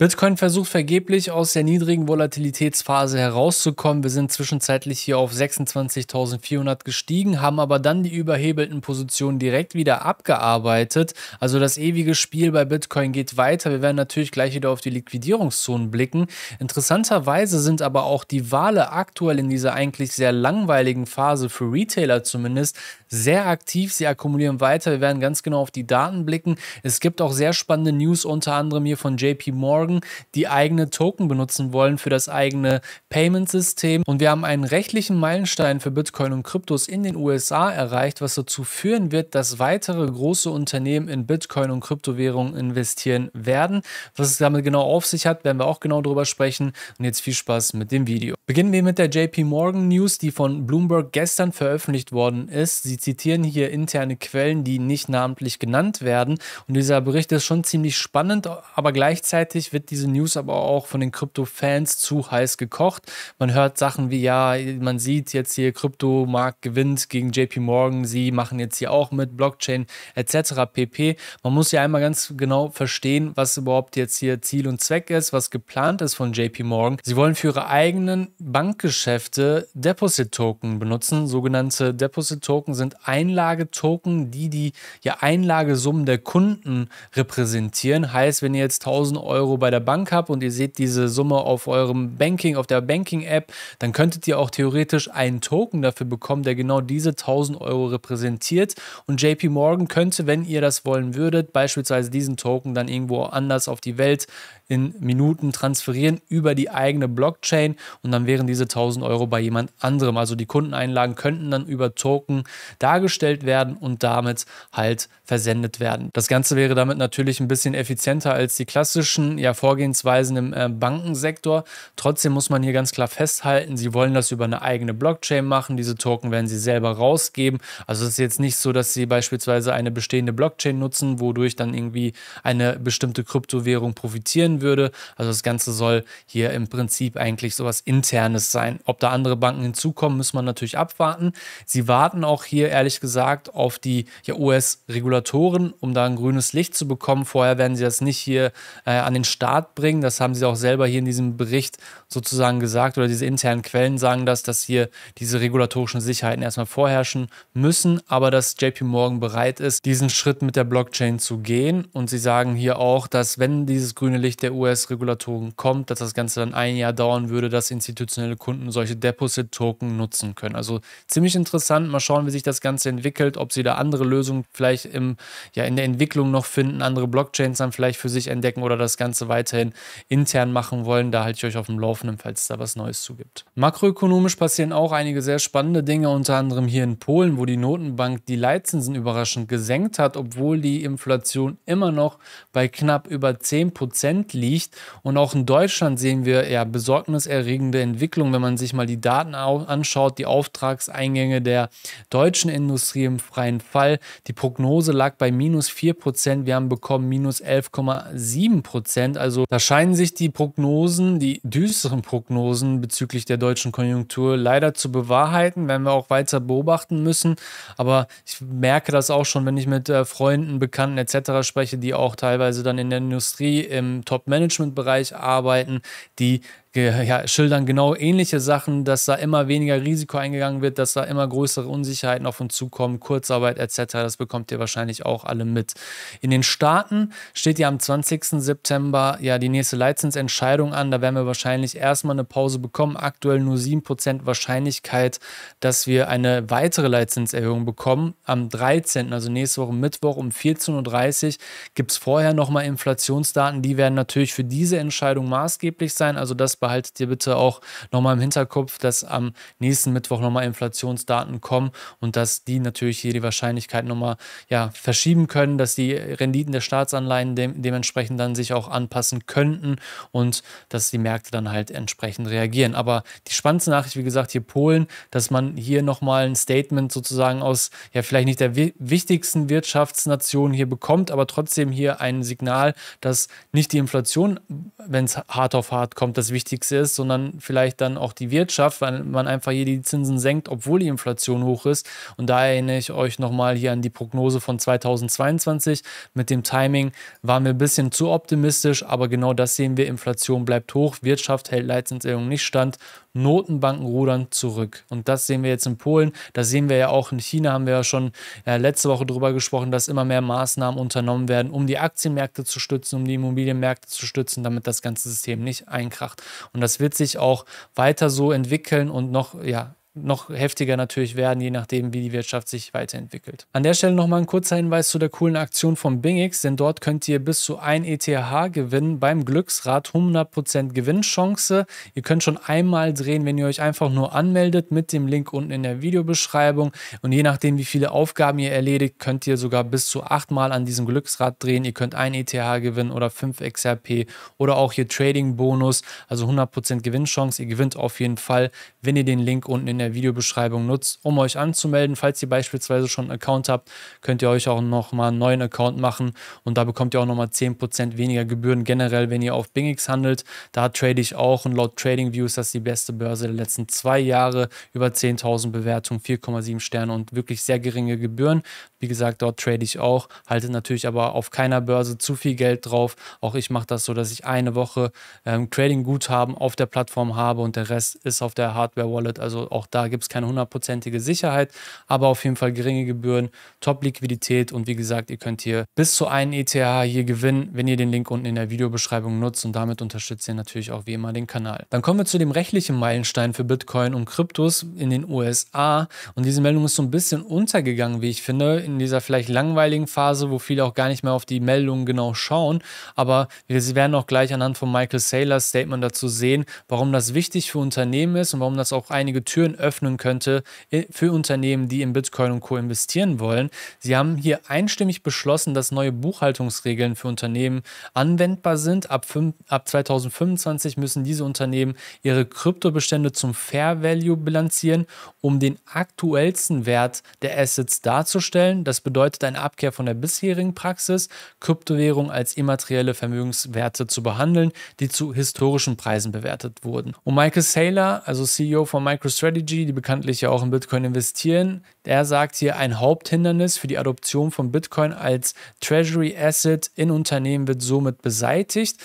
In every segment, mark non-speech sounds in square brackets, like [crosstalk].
Bitcoin versucht vergeblich aus der niedrigen Volatilitätsphase herauszukommen. Wir sind zwischenzeitlich hier auf 26.400 gestiegen, haben aber dann die überhebelten Positionen direkt wieder abgearbeitet. Also das ewige Spiel bei Bitcoin geht weiter. Wir werden natürlich gleich wieder auf die Liquidierungszonen blicken. Interessanterweise sind aber auch die Wale aktuell in dieser eigentlich sehr langweiligen Phase für Retailer zumindest sehr aktiv. Sie akkumulieren weiter. Wir werden ganz genau auf die Daten blicken. Es gibt auch sehr spannende News, unter anderem hier von JP Morgan, die eigene Token benutzen wollen für das eigene Payment-System. Und wir haben einen rechtlichen Meilenstein für Bitcoin und Kryptos in den USA erreicht, was dazu führen wird, dass weitere große Unternehmen in Bitcoin und Kryptowährungen investieren werden. Was es damit genau auf sich hat, werden wir auch genau darüber sprechen. Und jetzt viel Spaß mit dem Video. Beginnen wir mit der JP Morgan News, die von Bloomberg gestern veröffentlicht worden ist. Sie zitieren hier interne Quellen, die nicht namentlich genannt werden. Und dieser Bericht ist schon ziemlich spannend, aber gleichzeitig wird diese News aber auch von den Krypto-Fans zu heiß gekocht. Man hört Sachen wie, ja, man sieht jetzt hier, Kryptomarkt gewinnt gegen JP Morgan, sie machen jetzt hier auch mit Blockchain etc. pp. Man muss ja einmal ganz genau verstehen, was überhaupt jetzt hier Ziel und Zweck ist, was geplant ist von JP Morgan. Sie wollen für ihre eigenen Bankgeschäfte Deposit-Token benutzen. Sogenannte Deposit-Token sind sind Einlagetoken, die die ja, Einlagesummen der Kunden repräsentieren. Heißt, wenn ihr jetzt 1000 Euro bei der Bank habt und ihr seht diese Summe auf eurem Banking, auf der Banking-App, dann könntet ihr auch theoretisch einen Token dafür bekommen, der genau diese 1000 Euro repräsentiert. Und JP Morgan könnte, wenn ihr das wollen würdet, beispielsweise diesen Token dann irgendwo anders auf die Welt in Minuten transferieren über die eigene Blockchain und dann wären diese 1000 Euro bei jemand anderem. Also die Kundeneinlagen könnten dann über Token dargestellt werden und damit halt versendet werden. Das Ganze wäre damit natürlich ein bisschen effizienter als die klassischen ja, Vorgehensweisen im äh, Bankensektor. Trotzdem muss man hier ganz klar festhalten, sie wollen das über eine eigene Blockchain machen. Diese Token werden sie selber rausgeben. Also es ist jetzt nicht so, dass sie beispielsweise eine bestehende Blockchain nutzen, wodurch dann irgendwie eine bestimmte Kryptowährung profitieren würde. Also das Ganze soll hier im Prinzip eigentlich sowas Internes sein. Ob da andere Banken hinzukommen, muss man natürlich abwarten. Sie warten auch hier ehrlich gesagt auf die ja, US-Regulatoren, um da ein grünes Licht zu bekommen. Vorher werden sie das nicht hier äh, an den Start bringen. Das haben sie auch selber hier in diesem Bericht sozusagen gesagt oder diese internen Quellen sagen das, dass hier diese regulatorischen Sicherheiten erstmal vorherrschen müssen, aber dass JP Morgan bereit ist, diesen Schritt mit der Blockchain zu gehen. Und sie sagen hier auch, dass wenn dieses grüne Licht der der US-Regulatoren kommt, dass das Ganze dann ein Jahr dauern würde, dass institutionelle Kunden solche Deposit-Token nutzen können. Also ziemlich interessant. Mal schauen, wie sich das Ganze entwickelt, ob sie da andere Lösungen vielleicht im, ja, in der Entwicklung noch finden, andere Blockchains dann vielleicht für sich entdecken oder das Ganze weiterhin intern machen wollen. Da halte ich euch auf dem Laufenden, falls es da was Neues zu gibt. Makroökonomisch passieren auch einige sehr spannende Dinge, unter anderem hier in Polen, wo die Notenbank die Leitzinsen überraschend gesenkt hat, obwohl die Inflation immer noch bei knapp über 10% Trend liegt. Und auch in Deutschland sehen wir ja besorgniserregende Entwicklungen, wenn man sich mal die Daten anschaut, die Auftragseingänge der deutschen Industrie im freien Fall. Die Prognose lag bei minus 4 Prozent. Wir haben bekommen minus 11,7 Prozent. Also da scheinen sich die Prognosen, die düsteren Prognosen bezüglich der deutschen Konjunktur leider zu bewahrheiten, werden wir auch weiter beobachten müssen. Aber ich merke das auch schon, wenn ich mit äh, Freunden, Bekannten etc. spreche, die auch teilweise dann in der Industrie im Top Top-Management-Bereich arbeiten, die ja, schildern genau ähnliche Sachen, dass da immer weniger Risiko eingegangen wird, dass da immer größere Unsicherheiten auf uns zukommen, Kurzarbeit etc. Das bekommt ihr wahrscheinlich auch alle mit. In den Staaten steht ja am 20. September ja die nächste Leitzinsentscheidung an. Da werden wir wahrscheinlich erstmal eine Pause bekommen. Aktuell nur 7% Wahrscheinlichkeit, dass wir eine weitere Leitzinserhöhung bekommen. Am 13., also nächste Woche Mittwoch um 14.30 Uhr gibt es vorher nochmal Inflationsdaten. Die werden natürlich für diese Entscheidung maßgeblich sein. Also das behaltet ihr bitte auch nochmal im Hinterkopf, dass am nächsten Mittwoch nochmal Inflationsdaten kommen und dass die natürlich hier die Wahrscheinlichkeit nochmal ja, verschieben können, dass die Renditen der Staatsanleihen de dementsprechend dann sich auch anpassen könnten und dass die Märkte dann halt entsprechend reagieren. Aber die spannendste Nachricht, wie gesagt, hier Polen, dass man hier nochmal ein Statement sozusagen aus ja vielleicht nicht der wichtigsten Wirtschaftsnation hier bekommt, aber trotzdem hier ein Signal, dass nicht die Inflation, wenn es hart auf hart kommt, das wichtig Wichtigste ist, sondern vielleicht dann auch die Wirtschaft, weil man einfach hier die Zinsen senkt, obwohl die Inflation hoch ist. Und da erinnere ich euch nochmal hier an die Prognose von 2022. Mit dem Timing waren wir ein bisschen zu optimistisch, aber genau das sehen wir. Inflation bleibt hoch, Wirtschaft hält Leitzinserhöhung nicht stand Notenbanken rudern zurück. Und das sehen wir jetzt in Polen, das sehen wir ja auch in China, haben wir ja schon äh, letzte Woche darüber gesprochen, dass immer mehr Maßnahmen unternommen werden, um die Aktienmärkte zu stützen, um die Immobilienmärkte zu stützen, damit das ganze System nicht einkracht. Und das wird sich auch weiter so entwickeln und noch ja, noch heftiger natürlich werden, je nachdem, wie die Wirtschaft sich weiterentwickelt. An der Stelle nochmal ein kurzer Hinweis zu der coolen Aktion von BingX, denn dort könnt ihr bis zu 1 ETH gewinnen beim Glücksrad, 100% Gewinnchance. Ihr könnt schon einmal drehen, wenn ihr euch einfach nur anmeldet mit dem Link unten in der Videobeschreibung und je nachdem, wie viele Aufgaben ihr erledigt, könnt ihr sogar bis zu 8 Mal an diesem Glücksrad drehen. Ihr könnt 1 ETH gewinnen oder 5 XRP oder auch hier Trading Bonus, also 100% Gewinnchance. Ihr gewinnt auf jeden Fall, wenn ihr den Link unten in der Videobeschreibung nutzt, um euch anzumelden. Falls ihr beispielsweise schon einen Account habt, könnt ihr euch auch nochmal einen neuen Account machen und da bekommt ihr auch nochmal 10% weniger Gebühren generell, wenn ihr auf BingX handelt. Da trade ich auch und laut TradingView ist das die beste Börse der letzten zwei Jahre. Über 10.000 Bewertungen, 4,7 Sterne und wirklich sehr geringe Gebühren. Wie gesagt, dort trade ich auch, halte natürlich aber auf keiner Börse zu viel Geld drauf. Auch ich mache das so, dass ich eine Woche ähm, Trading-Guthaben auf der Plattform habe und der Rest ist auf der Hardware-Wallet. Also auch da gibt es keine hundertprozentige Sicherheit, aber auf jeden Fall geringe Gebühren, Top-Liquidität und wie gesagt, ihr könnt hier bis zu einem ETH hier gewinnen, wenn ihr den Link unten in der Videobeschreibung nutzt und damit unterstützt ihr natürlich auch wie immer den Kanal. Dann kommen wir zu dem rechtlichen Meilenstein für Bitcoin und Kryptos in den USA und diese Meldung ist so ein bisschen untergegangen, wie ich finde, in dieser vielleicht langweiligen Phase, wo viele auch gar nicht mehr auf die Meldungen genau schauen, aber wir werden auch gleich anhand von Michael Saylors Statement dazu sehen, warum das wichtig für Unternehmen ist und warum das auch einige Türen öffnen könnte für Unternehmen, die in Bitcoin und Co. investieren wollen. Sie haben hier einstimmig beschlossen, dass neue Buchhaltungsregeln für Unternehmen anwendbar sind. Ab, ab 2025 müssen diese Unternehmen ihre Kryptobestände zum Fair Value bilanzieren, um den aktuellsten Wert der Assets darzustellen. Das bedeutet eine Abkehr von der bisherigen Praxis, Kryptowährung als immaterielle Vermögenswerte zu behandeln, die zu historischen Preisen bewertet wurden. Und Michael Saylor, also CEO von MicroStrategy, Synergy, die bekanntlich ja auch in Bitcoin investieren, der sagt hier, ein Haupthindernis für die Adoption von Bitcoin als Treasury Asset in Unternehmen wird somit beseitigt.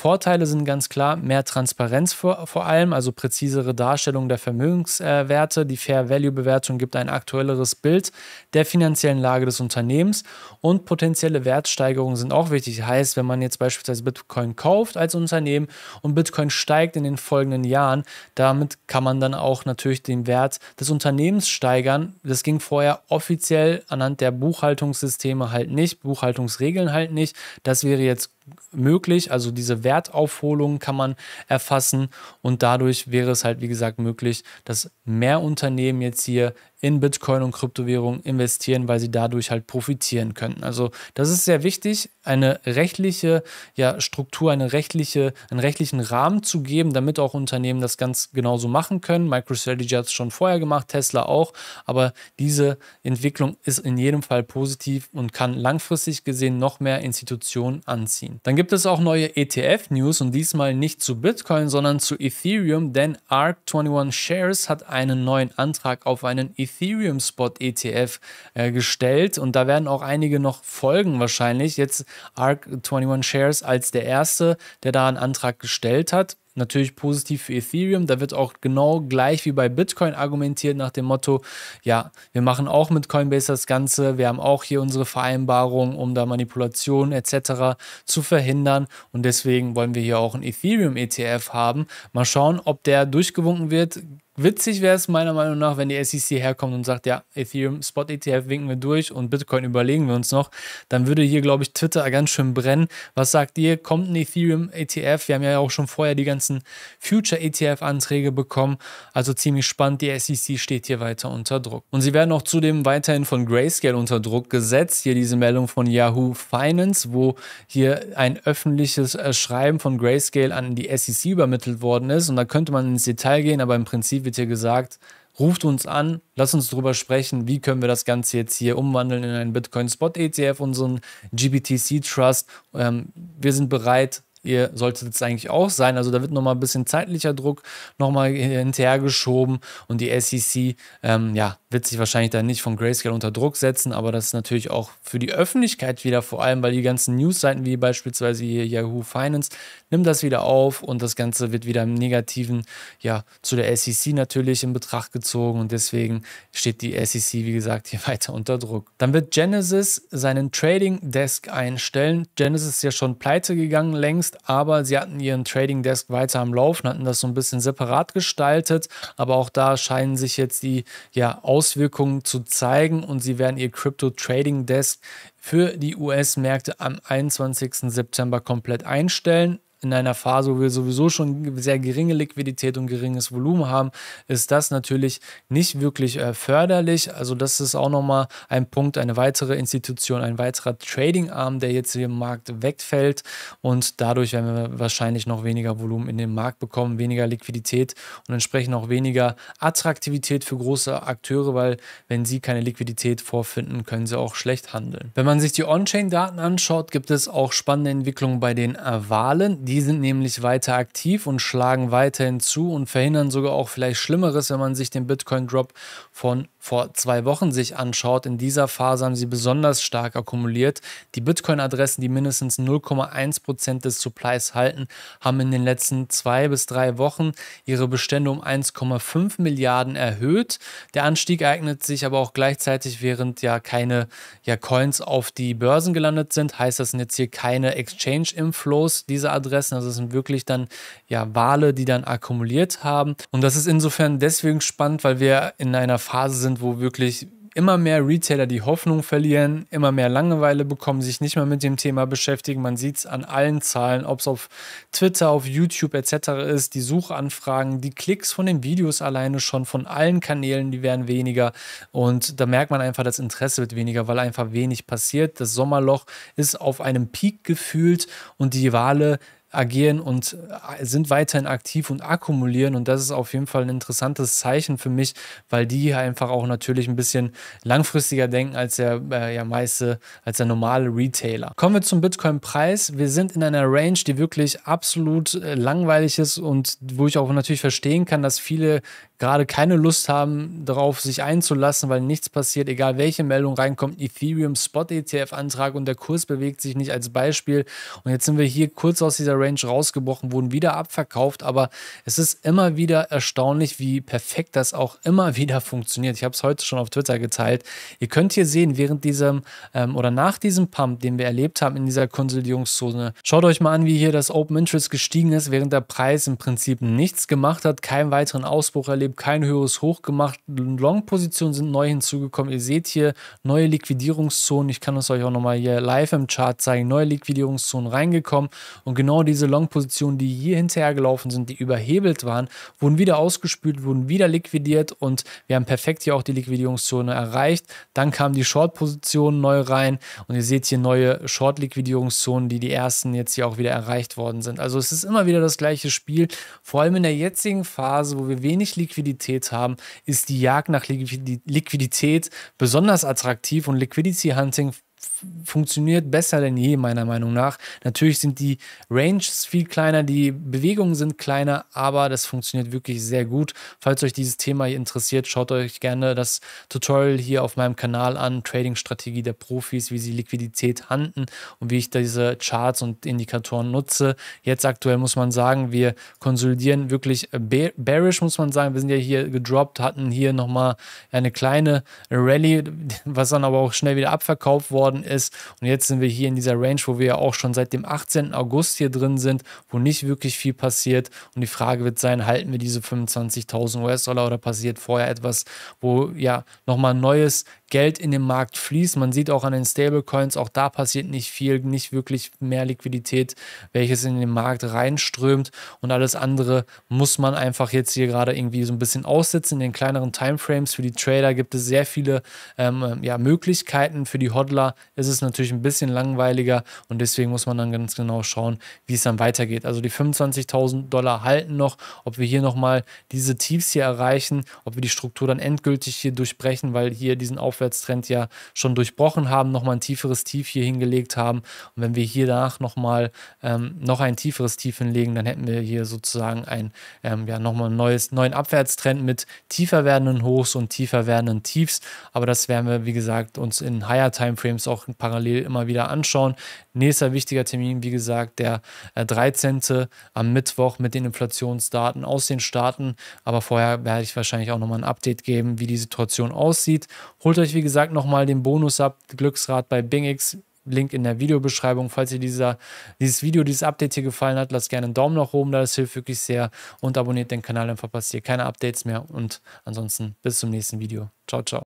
Vorteile sind ganz klar mehr Transparenz vor, vor allem, also präzisere Darstellung der Vermögenswerte. Die Fair Value Bewertung gibt ein aktuelleres Bild der finanziellen Lage des Unternehmens und potenzielle Wertsteigerungen sind auch wichtig. heißt, wenn man jetzt beispielsweise Bitcoin kauft als Unternehmen und Bitcoin steigt in den folgenden Jahren, damit kann man dann auch natürlich den Wert des Unternehmens steigern. Das ging vorher offiziell anhand der Buchhaltungssysteme halt nicht, Buchhaltungsregeln halt nicht. Das wäre jetzt gut möglich. Also diese Wertaufholung kann man erfassen und dadurch wäre es halt, wie gesagt, möglich, dass mehr Unternehmen jetzt hier in Bitcoin und Kryptowährungen investieren, weil sie dadurch halt profitieren könnten. Also das ist sehr wichtig, eine rechtliche ja, Struktur, eine rechtliche, einen rechtlichen Rahmen zu geben, damit auch Unternehmen das ganz genauso machen können. MicroStrategy hat es schon vorher gemacht, Tesla auch, aber diese Entwicklung ist in jedem Fall positiv und kann langfristig gesehen noch mehr Institutionen anziehen. Dann gibt es auch neue ETF-News und diesmal nicht zu Bitcoin, sondern zu Ethereum, denn ARC21 Shares hat einen neuen Antrag auf einen Ethereum Ethereum Spot ETF äh, gestellt und da werden auch einige noch folgen wahrscheinlich. Jetzt ARC 21 Shares als der erste, der da einen Antrag gestellt hat natürlich positiv für Ethereum. Da wird auch genau gleich wie bei Bitcoin argumentiert nach dem Motto, ja, wir machen auch mit Coinbase das Ganze, wir haben auch hier unsere Vereinbarung, um da Manipulationen etc. zu verhindern und deswegen wollen wir hier auch ein Ethereum ETF haben. Mal schauen, ob der durchgewunken wird. Witzig wäre es meiner Meinung nach, wenn die SEC herkommt und sagt, ja, Ethereum Spot ETF winken wir durch und Bitcoin überlegen wir uns noch, dann würde hier, glaube ich, Twitter ganz schön brennen. Was sagt ihr? Kommt ein Ethereum ETF? Wir haben ja auch schon vorher die ganzen Future ETF Anträge bekommen. Also ziemlich spannend. Die SEC steht hier weiter unter Druck. Und sie werden auch zudem weiterhin von Grayscale unter Druck gesetzt. Hier diese Meldung von Yahoo Finance, wo hier ein öffentliches äh, Schreiben von Grayscale an die SEC übermittelt worden ist. Und da könnte man ins Detail gehen, aber im Prinzip Strategie wird hier gesagt, ruft uns an, lasst uns darüber sprechen, wie können wir das Ganze jetzt hier umwandeln in einen Bitcoin Spot ETF, unseren GBTC Trust. Ähm, wir sind bereit, Ihr solltet es eigentlich auch sein. Also da wird nochmal ein bisschen zeitlicher Druck nochmal hinterhergeschoben und die SEC ähm, ja, wird sich wahrscheinlich dann nicht von Grayscale unter Druck setzen, aber das ist natürlich auch für die Öffentlichkeit wieder, vor allem weil die ganzen Newsseiten wie beispielsweise hier Yahoo Finance, nimmt das wieder auf und das Ganze wird wieder im Negativen ja zu der SEC natürlich in Betracht gezogen und deswegen steht die SEC, wie gesagt, hier [laughs] weiter unter Druck. Dann wird Genesis seinen Trading Desk einstellen. Genesis ist ja schon pleite gegangen längst ist, aber sie hatten ihren Trading Desk weiter am Laufen, hatten das so ein bisschen separat gestaltet, aber auch da scheinen sich jetzt die ja, Auswirkungen zu zeigen und sie werden ihr Crypto Trading Desk für die US-Märkte am 21. September komplett einstellen in einer Phase, wo wir sowieso schon sehr geringe Liquidität und geringes Volumen haben, ist das natürlich nicht wirklich äh, förderlich. Also das ist auch nochmal ein Punkt, eine weitere Institution, ein weiterer Trading-Arm, der jetzt hier im Markt wegfällt und dadurch werden wir wahrscheinlich noch weniger Volumen in den Markt bekommen, weniger Liquidität und entsprechend auch weniger Attraktivität für große Akteure, weil wenn sie keine Liquidität vorfinden, können sie auch schlecht handeln. Wenn man sich die On-Chain-Daten anschaut, gibt es auch spannende Entwicklungen bei den äh, Wahlen. Die sind nämlich weiter aktiv und schlagen weiterhin zu und verhindern sogar auch vielleicht Schlimmeres, wenn man sich den Bitcoin-Drop von vor zwei Wochen sich anschaut. In dieser Phase haben sie besonders stark akkumuliert. Die Bitcoin-Adressen, die mindestens 0,1% des Supplies halten, haben in den letzten zwei bis drei Wochen ihre Bestände um 1,5 Milliarden erhöht. Der Anstieg eignet sich aber auch gleichzeitig, während ja keine ja, Coins auf die Börsen gelandet sind, heißt das sind jetzt hier keine Exchange-Inflows, diese Adressen fressen. Also es sind wirklich dann ja Wale, die dann akkumuliert haben. Und das ist insofern deswegen spannend, weil wir in einer Phase sind, wo wirklich immer mehr Retailer die Hoffnung verlieren, immer mehr Langeweile bekommen, sich nicht mehr mit dem Thema beschäftigen. Man sieht es an allen Zahlen, ob es auf Twitter, auf YouTube etc. ist, die Suchanfragen, die Klicks von den Videos alleine schon von allen Kanälen, die werden weniger. Und da merkt man einfach, das Interesse wird weniger, weil einfach wenig passiert. Das Sommerloch ist auf einem Peak gefühlt und die Wale agieren und äh, sind weiterhin aktiv und akkumulieren. Und das ist auf jeden Fall ein interessantes Zeichen für mich, weil die einfach auch natürlich ein bisschen langfristiger denken als der äh, ja meiste, als der normale Retailer. Kommen wir zum Bitcoin-Preis. Wir sind in einer Range, die wirklich absolut äh, langweilig ist und wo ich auch natürlich verstehen kann, dass viele gerade keine Lust haben, darauf sich einzulassen, weil nichts passiert, egal welche Meldung reinkommt, Ethereum Spot ETF Antrag und der Kurs bewegt sich nicht als Beispiel. Und jetzt sind wir hier kurz aus dieser Range rausgebrochen, wurden wieder abverkauft, aber es ist immer wieder erstaunlich, wie perfekt das auch immer [laughs] wieder funktioniert. Ich habe es heute schon auf Twitter geteilt. Ihr könnt hier sehen, während diesem ähm, oder nach diesem Pump, den wir erlebt haben in dieser Konsolidierungszone, schaut euch mal an, wie hier das Open Interest gestiegen ist, während der Preis im Prinzip nichts gemacht hat, keinen weiteren Ausbruch erlebt kein höheres Hoch gemacht. Long-Positionen sind neu hinzugekommen. Ihr seht hier neue Liquidierungszonen. Ich kann es euch auch nochmal hier live im Chart zeigen. Neue Liquidierungszonen reingekommen. Und genau diese Long-Positionen, die hier hinterher gelaufen sind, die überhebelt waren, wurden wieder ausgespült, wurden wieder liquidiert und wir haben perfekt hier auch die Liquidierungszone erreicht. Dann kamen die Short-Positionen neu rein und ihr seht hier neue Short-Liquidierungszonen, die die ersten jetzt hier auch wieder erreicht worden sind. Also es ist immer wieder das gleiche Spiel, vor allem in der jetzigen Phase, wo wir wenig Liquidität Liquidität haben, ist die Jagd nach Liquidität besonders attraktiv und Liquidity Hunting funktioniert besser denn je, meiner Meinung nach. Natürlich sind die Ranges viel kleiner, die Bewegungen sind kleiner, aber das funktioniert wirklich sehr gut. Falls euch dieses Thema interessiert, schaut euch gerne das Tutorial hier auf meinem Kanal an, Trading-Strategie der Profis, wie sie Liquidität handeln und wie ich diese Charts und Indikatoren nutze. Jetzt aktuell muss man sagen, wir konsolidieren wirklich bearish, muss man sagen. Wir sind ja hier gedroppt, hatten hier nochmal eine kleine Rallye, was dann aber auch schnell wieder abverkauft worden ist. Und jetzt sind wir hier in dieser Range, wo wir ja auch schon seit dem 18. August hier drin sind, wo nicht wirklich viel passiert. Und die Frage wird sein, halten wir diese 25.000 US-Dollar oder passiert vorher etwas, wo ja nochmal neues Geld in den Markt fließt. Man sieht auch an den Stablecoins, auch da passiert nicht viel, nicht wirklich mehr Liquidität, welches in den Markt reinströmt. Und alles andere muss man einfach jetzt hier gerade irgendwie so ein bisschen aussitzen. In den kleineren Timeframes für die Trader gibt es sehr viele ähm, ja, Möglichkeiten. Für die Hodler ist es natürlich ein bisschen langweiliger und deswegen muss man dann ganz genau schauen, wie es dann weitergeht. Also die 25.000 Dollar halten noch, ob wir hier nochmal diese Tiefs hier erreichen, ob wir die Struktur dann endgültig hier durchbrechen, weil hier diesen Aufwärtstrend ja schon durchbrochen haben, nochmal ein tieferes Tief hier hingelegt haben und wenn wir hier danach nochmal ähm, noch ein tieferes Tief hinlegen, dann hätten wir hier sozusagen ein, ähm, ja, nochmal ein neues, neuen Abwärtstrend mit tiefer werdenden Hochs und tiefer werdenden Tiefs. Aber das werden wir, wie gesagt, uns in Higher Timeframes auch Sachen parallel immer wieder anschauen. Nächster wichtiger Termin, wie gesagt, der 13. Äh, am Mittwoch mit den Inflationsdaten aus den Staaten. Aber vorher werde ich wahrscheinlich auch nochmal ein Update geben, wie die Situation aussieht. Holt euch, wie gesagt, nochmal den Bonus ab, Glücksrad bei BingX. Link in der Videobeschreibung. Falls ihr dieser, dieses Video, dieses Update hier gefallen hat, lasst gerne einen Daumen nach oben, da das hilft wirklich sehr. Und abonniert den Kanal, dann verpasst ihr keine Updates mehr. Und ansonsten bis zum nächsten Video. Ciao, ciao.